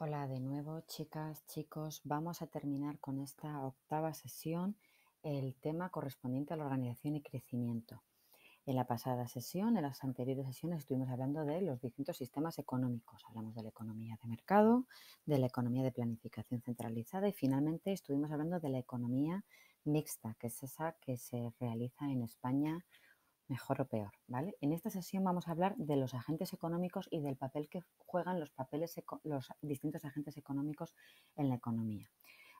Hola de nuevo, chicas, chicos. Vamos a terminar con esta octava sesión el tema correspondiente a la organización y crecimiento. En la pasada sesión, en las anteriores sesiones, estuvimos hablando de los distintos sistemas económicos. Hablamos de la economía de mercado, de la economía de planificación centralizada y finalmente estuvimos hablando de la economía mixta, que es esa que se realiza en España mejor o peor, ¿vale? En esta sesión vamos a hablar de los agentes económicos y del papel que juegan los papeles los distintos agentes económicos en la economía.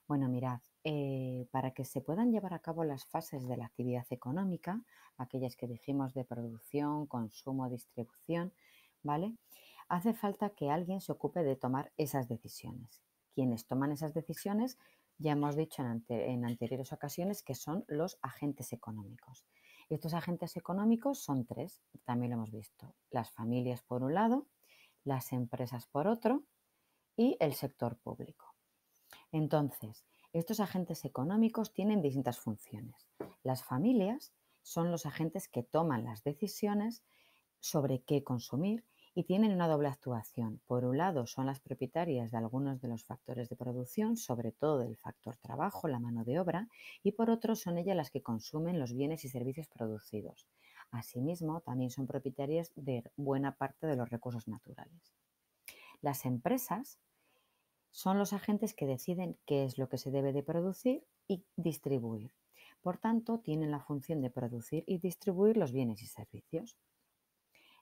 Bueno, mirad, eh, para que se puedan llevar a cabo las fases de la actividad económica, aquellas que dijimos de producción, consumo, distribución, ¿vale? Hace falta que alguien se ocupe de tomar esas decisiones. Quienes toman esas decisiones, ya hemos dicho en anteriores ocasiones que son los agentes económicos estos agentes económicos son tres, también lo hemos visto. Las familias por un lado, las empresas por otro y el sector público. Entonces, estos agentes económicos tienen distintas funciones. Las familias son los agentes que toman las decisiones sobre qué consumir y tienen una doble actuación. Por un lado, son las propietarias de algunos de los factores de producción, sobre todo del factor trabajo, la mano de obra, y por otro, son ellas las que consumen los bienes y servicios producidos. Asimismo, también son propietarias de buena parte de los recursos naturales. Las empresas son los agentes que deciden qué es lo que se debe de producir y distribuir. Por tanto, tienen la función de producir y distribuir los bienes y servicios.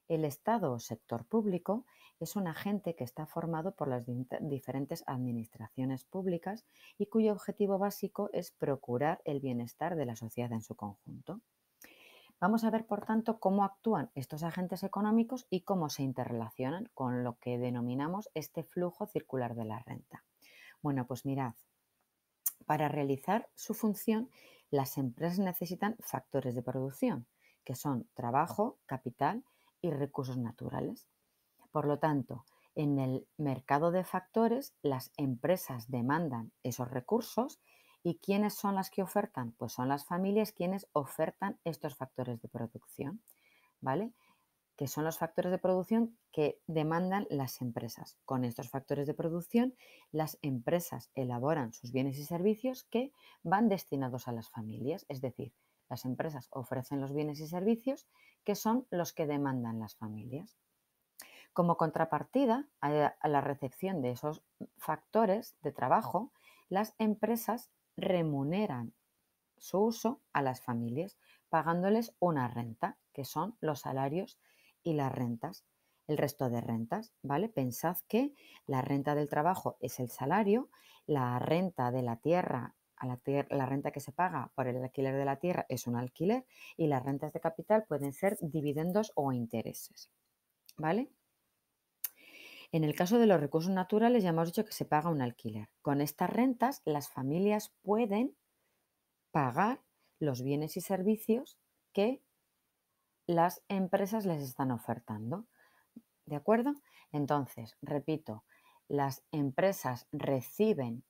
El Estado o sector público es un agente que está formado por las diferentes administraciones públicas y cuyo objetivo básico es procurar el bienestar de la sociedad en su conjunto. Vamos a ver, por tanto, cómo actúan estos agentes económicos y cómo se interrelacionan con lo que denominamos este flujo circular de la renta. Bueno, pues mirad, para realizar su función, las empresas necesitan factores de producción, que son trabajo, capital y recursos naturales. Por lo tanto, en el mercado de factores, las empresas demandan esos recursos y ¿quiénes son las que ofertan? Pues son las familias quienes ofertan estos factores de producción, ¿vale? Que son los factores de producción que demandan las empresas. Con estos factores de producción, las empresas elaboran sus bienes y servicios que van destinados a las familias, es decir, las empresas ofrecen los bienes y servicios que son los que demandan las familias. Como contrapartida a la recepción de esos factores de trabajo, las empresas remuneran su uso a las familias, pagándoles una renta, que son los salarios y las rentas, el resto de rentas, ¿vale? Pensad que la renta del trabajo es el salario, la renta de la tierra la, la, renta que se paga por el alquiler de la tierra es un alquiler y las rentas de capital pueden ser dividendos o intereses. ¿Vale? En el caso de los recursos naturales ya hemos dicho que se paga un alquiler. Con estas rentas las familias pueden pagar los bienes y servicios que las empresas les están ofertando. ¿De acuerdo? Entonces, repito, las empresas reciben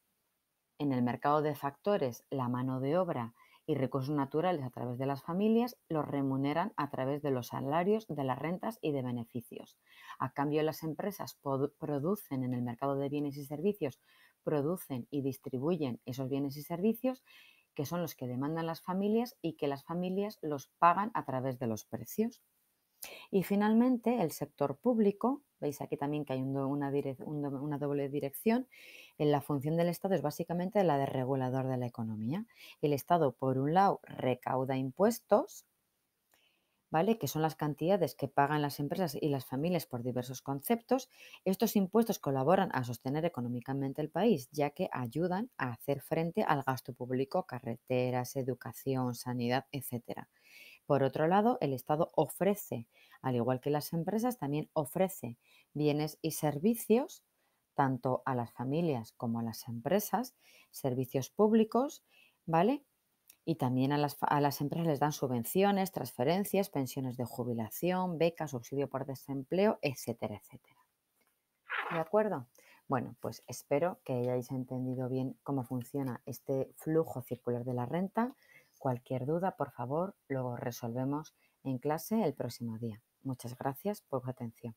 en el mercado de factores, la mano de obra y recursos naturales a través de las familias los remuneran a través de los salarios, de las rentas y de beneficios. A cambio, las empresas producen en el mercado de bienes y servicios, producen y distribuyen esos bienes y servicios que son los que demandan las familias y que las familias los pagan a través de los precios. Y finalmente, el sector público Veis aquí también que hay una, doble dirección. En la función del Estado es básicamente la de regulador de la economía. El Estado, por un lado, recauda impuestos, ¿vale? que son las cantidades que pagan las empresas y las familias por diversos conceptos. Estos impuestos colaboran a sostener económicamente el país, ya que ayudan a hacer frente al gasto público, carreteras, educación, sanidad, etc. Por otro lado, el Estado ofrece, al igual que las empresas, también ofrece bienes y servicios tanto a las familias como a las empresas, servicios públicos, ¿vale? Y también a las, a las, empresas les dan subvenciones, transferencias, pensiones de jubilación, becas, subsidio por desempleo, etcétera, etcétera. ¿De acuerdo? Bueno, pues espero que hayáis entendido bien cómo funciona este flujo circular de la renta. Cualquier duda, por favor, lo resolvemos en clase el próximo día. Muchas gracias por su atención.